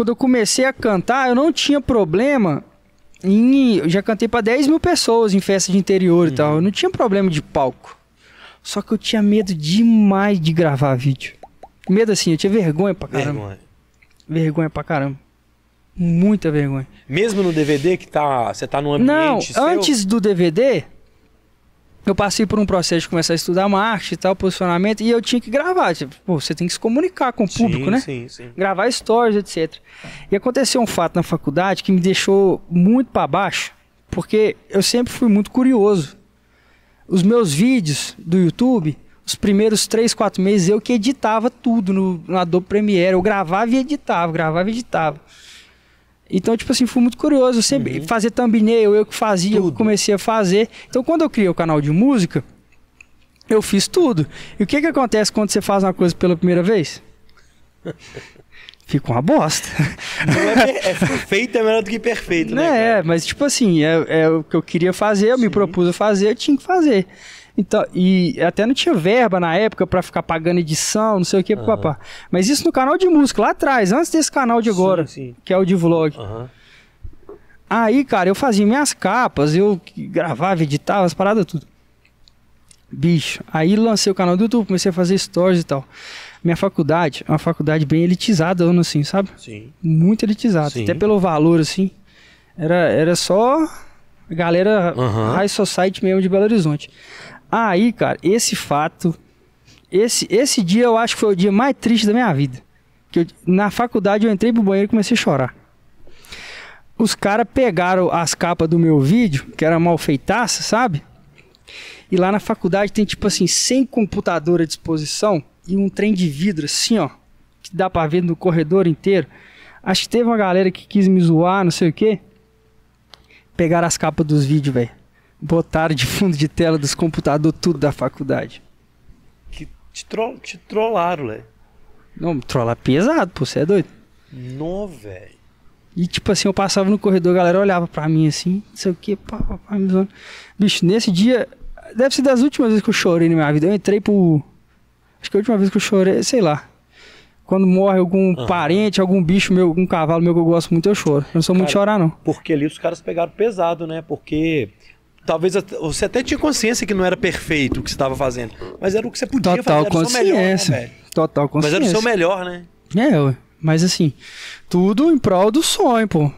quando eu comecei a cantar, eu não tinha problema em. Eu já cantei para 10 mil pessoas em festa de interior uhum. e tal. Uhum. Eu não tinha problema de palco. Só que eu tinha medo demais de gravar vídeo. Medo assim, eu tinha vergonha pra caramba. Vergonha. Vergonha pra caramba. Muita vergonha. Mesmo no DVD que tá. Você tá no ambiente. Não, seu? antes do DVD, eu passei por um processo de começar a estudar marketing e tal, posicionamento, e eu tinha que gravar. Tipo, pô, você tem que se comunicar com o público, sim, né? Sim, sim. Gravar stories, etc. E aconteceu um fato na faculdade que me deixou muito para baixo, porque eu sempre fui muito curioso. Os meus vídeos do YouTube, os primeiros três, quatro meses, eu que editava tudo no, no Adobe Premiere. Eu gravava e editava, gravava e editava. Então, tipo assim, fui muito curioso. sempre uhum. fazer thumbnail, eu que fazia, tudo. eu comecei a fazer. Então, quando eu criei o canal de música, eu fiz tudo. E o que que acontece quando você faz uma coisa pela primeira vez? Fica uma bosta. É, é perfeito é melhor do que perfeito, né? É, cara? mas tipo assim, é, é, o que eu queria fazer, eu Sim. me propus a fazer, eu tinha que fazer. Então, e até não tinha verba na época para ficar pagando edição, não sei o que, uhum. papá. Mas isso no canal de música, lá atrás, antes desse canal de agora, sim, sim. que é o de vlog. Uhum. Aí, cara, eu fazia minhas capas, eu gravava, editava, as paradas tudo. Bicho, aí lancei o canal do YouTube, comecei a fazer stories e tal. Minha faculdade é uma faculdade bem elitizada, assim, sabe? Sim. Muito elitizada, até pelo valor, assim. Era, era só galera uhum. high society mesmo de Belo Horizonte. Aí, cara, esse fato, esse, esse dia eu acho que foi o dia mais triste da minha vida. Que eu, na faculdade eu entrei pro banheiro e comecei a chorar. Os caras pegaram as capas do meu vídeo, que era mal feitaça, sabe? E lá na faculdade tem tipo assim, sem computador à disposição e um trem de vidro assim, ó, que dá para ver no corredor inteiro. Acho que teve uma galera que quis me zoar, não sei o quê. Pegaram as capas dos vídeos, velho botaram de fundo de tela dos computadores tudo da faculdade. Que te, tro te trollaram, velho. Né? Não, trollar pesado, pô, você é doido. Não, velho. E tipo assim, eu passava no corredor, a galera olhava pra mim assim, não sei o que, pá, pá, pá, me zoando. Bicho, nesse dia, deve ser das últimas vezes que eu chorei na minha vida. Eu entrei pro. Acho que a última vez que eu chorei, sei lá. Quando morre algum ah. parente, algum bicho meu, algum cavalo meu que eu gosto muito, eu choro. Eu não sou Cara, muito chorar, não. Porque ali os caras pegaram pesado, né? Porque talvez você até tinha consciência que não era perfeito o que você estava fazendo, mas era o que você podia Total fazer, consciência. Melhor, né, Total consciência. Mas era o seu melhor, né? né? É, mas assim, tudo em prol do sonho, pô.